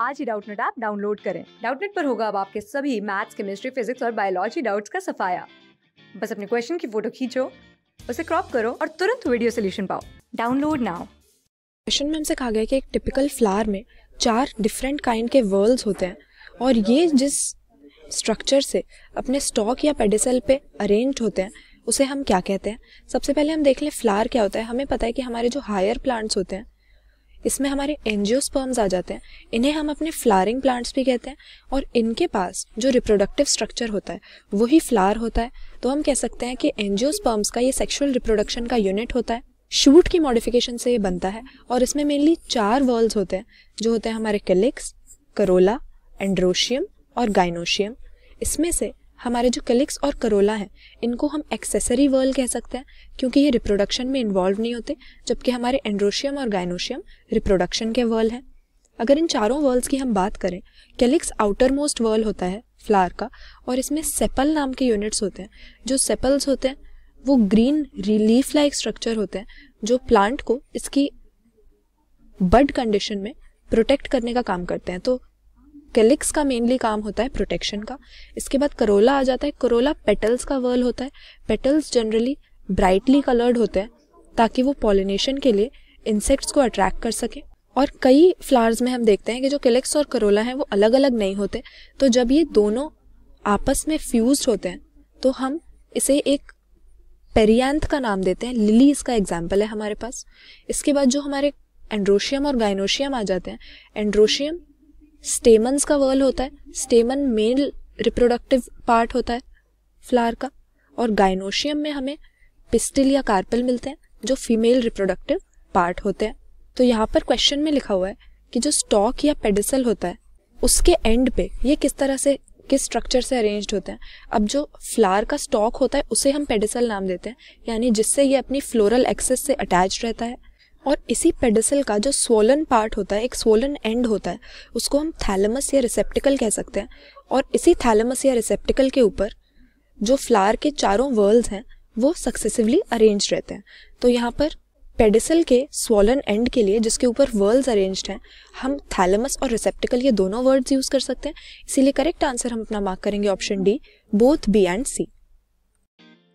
आज ही Doubtnut app download करें डाउटनेट पर होगा अब आपके सभी मैथ्स केमिस्ट्री फिजिक्स और बायोलॉजी डाउट्स का सफाया बस अपने क्वेश्चन की फोटो खींचो उसे क्रॉप करो और तुरंत वीडियो सोल्यूशन पाओ डाउनलोड नाउ क्वेश्चन में हमसे कहा गया कि एक टिपिकल फ्लावर में चार डिफरेंट काइंड के वर्ल्स होते हैं और ये जिस स्ट्रक्चर से अपने स्टॉक या पेडिसल पे अरेंज होते हैं उसे हम क्या कहते हैं सबसे पहले हम देख लें फ्लावर क्या होता है हमें पता है कि हमारे जो हायर प्लांट्स होते हैं इसमें हमारे एनजियोस्पर्म्स आ जाते हैं इन्हें हम अपने फ्लारिंग प्लांट्स भी कहते हैं और इनके पास जो रिप्रोडक्टिव स्ट्रक्चर होता है वही फ्लार होता है तो हम कह सकते हैं कि एनजियोस्पर्म्स का ये सेक्शुअल रिप्रोडक्शन का यूनिट होता है शूट की मॉडिफिकेशन से ये बनता है और इसमें मेनली चार वर्ल्स होते हैं जो होते हैं हमारे कैलिक्स करोला एंड्रोशियम और गाइनोशियम इसमें से हमारे जो कलिक्स और करोला हैं इनको हम एक्सेसरी वर्ल कह सकते हैं क्योंकि ये रिप्रोडक्शन में इन्वॉल्व नहीं होते जबकि हमारे एंड्रोशियम और गाइनोशियम रिप्रोडक्शन के वर्ल हैं अगर इन चारों वर्ल्स की हम बात करें कैलिक्स आउटर मोस्ट वर्ल होता है फ्लावर का और इसमें सेपल नाम के यूनिट्स होते हैं जो सेपल्स होते हैं वो ग्रीन रिलीफ लाइक स्ट्रक्चर होते हैं जो प्लांट को इसकी बर्ड कंडीशन में प्रोटेक्ट करने का काम करते हैं तो कैलिक्स का मेनली काम होता है प्रोटेक्शन का इसके बाद करोला आ जाता है करोला पेटल्स का वर्ल होता है पेटल्स जनरली ब्राइटली कलर्ड होते हैं ताकि वो पॉलिनेशन के लिए इंसेक्ट्स को अट्रैक्ट कर सके और कई फ्लावर्स में हम देखते हैं कि जो कैलिक्स और करोला हैं वो अलग अलग नहीं होते तो जब ये दोनों आपस में फ्यूज होते हैं तो हम इसे एक पेरियांथ का नाम देते हैं लिली इसका एग्जाम्पल है हमारे पास इसके बाद जो हमारे एंड्रोशियम और गाइनोशियम आ जाते हैं एंड्रोशियम स्टेमन्स का वर्ल होता है स्टेमन मेल रिप्रोडक्टिव पार्ट होता है फ्लावर का और गाइनोशियम में हमें पिस्टिल या कार्पल मिलते हैं जो फीमेल रिप्रोडक्टिव पार्ट होते हैं तो यहाँ पर क्वेश्चन में लिखा हुआ है कि जो स्टॉक या पेडिसल होता है उसके एंड पे ये किस तरह से किस स्ट्रक्चर से अरेंज होते हैं अब जो फ्लावर का स्टॉक होता है उसे हम पेडिसल नाम देते हैं यानी जिससे ये अपनी फ्लोरल एक्सेस से अटैच रहता है और इसी पेडिसल का जो स्वोलन पार्ट होता है एक स्वोलन एंड होता है उसको हम थैलमस या रिसेप्टिकल कह सकते हैं और इसी थैलमस या रिसेप्टिकल के ऊपर जो फ्लावर के चारों वर्ल्स हैं वो सक्सेसिवली अरेंज रहते हैं तो यहाँ पर पेडिसल के स्वॉलन एंड के लिए जिसके ऊपर वर्ल्स अरेंज हैं हम थैलमस और रिसेप्टिकल ये दोनों वर्ड्स यूज़ कर सकते हैं इसीलिए करेक्ट आंसर हम अपना मार्क करेंगे option D both B and C